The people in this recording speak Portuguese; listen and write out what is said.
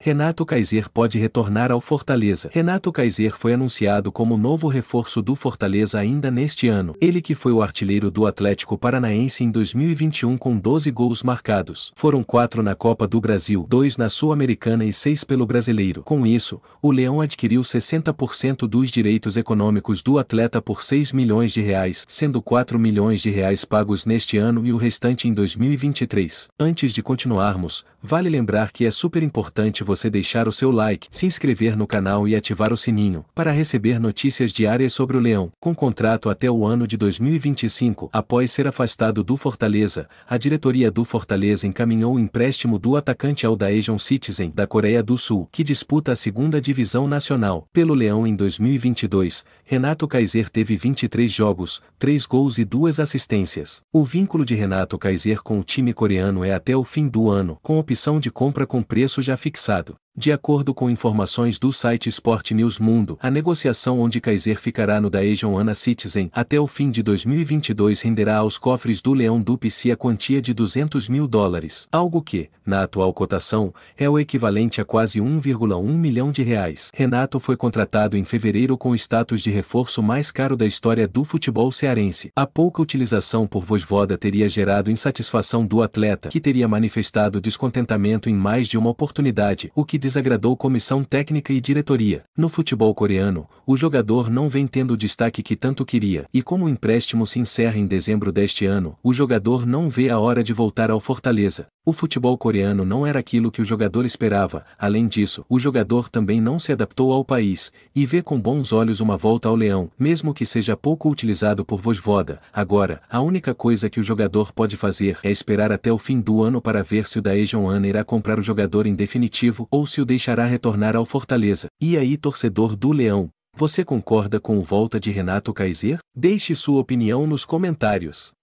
Renato Kaiser pode retornar ao Fortaleza. Renato Kaiser foi anunciado como novo reforço do Fortaleza ainda neste ano. Ele que foi o artilheiro do Atlético Paranaense em 2021 com 12 gols marcados. Foram 4 na Copa do Brasil, 2 na Sul-Americana e 6 pelo Brasileiro. Com isso, o Leão adquiriu 60% dos direitos econômicos do atleta por 6 milhões de reais, sendo 4 milhões de reais pagos neste ano e o restante em 2023. Antes de continuarmos, vale lembrar que é super importante você deixar o seu like, se inscrever no canal e ativar o sininho, para receber notícias diárias sobre o Leão. Com contrato até o ano de 2025, após ser afastado do Fortaleza, a diretoria do Fortaleza encaminhou o empréstimo do atacante ao Daejeon Citizen da Coreia do Sul, que disputa a segunda divisão nacional. Pelo Leão em 2022, Renato Kaiser teve 23 jogos, 3 gols e 2 assistências. O vínculo de Renato Kaiser com o time coreano é até o fim do ano, com opção de compra com preço já fixado cuidado. De acordo com informações do site Sport News Mundo, a negociação onde Kaiser ficará no Daejeon Ana Citizen até o fim de 2022 renderá aos cofres do Leão Dupici a quantia de 200 mil dólares, algo que, na atual cotação, é o equivalente a quase 1,1 milhão de reais. Renato foi contratado em fevereiro com o status de reforço mais caro da história do futebol cearense. A pouca utilização por Vosvoda teria gerado insatisfação do atleta, que teria manifestado descontentamento em mais de uma oportunidade, o que desagradou comissão técnica e diretoria. No futebol coreano, o jogador não vem tendo o destaque que tanto queria, e como o empréstimo se encerra em dezembro deste ano, o jogador não vê a hora de voltar ao Fortaleza. O futebol coreano não era aquilo que o jogador esperava, além disso, o jogador também não se adaptou ao país, e vê com bons olhos uma volta ao leão, mesmo que seja pouco utilizado por Vosvoda. Agora, a única coisa que o jogador pode fazer é esperar até o fim do ano para ver se o Daejeon An irá comprar o jogador em definitivo ou se o deixará retornar ao Fortaleza. E aí, torcedor do leão, você concorda com o volta de Renato Kaiser? Deixe sua opinião nos comentários.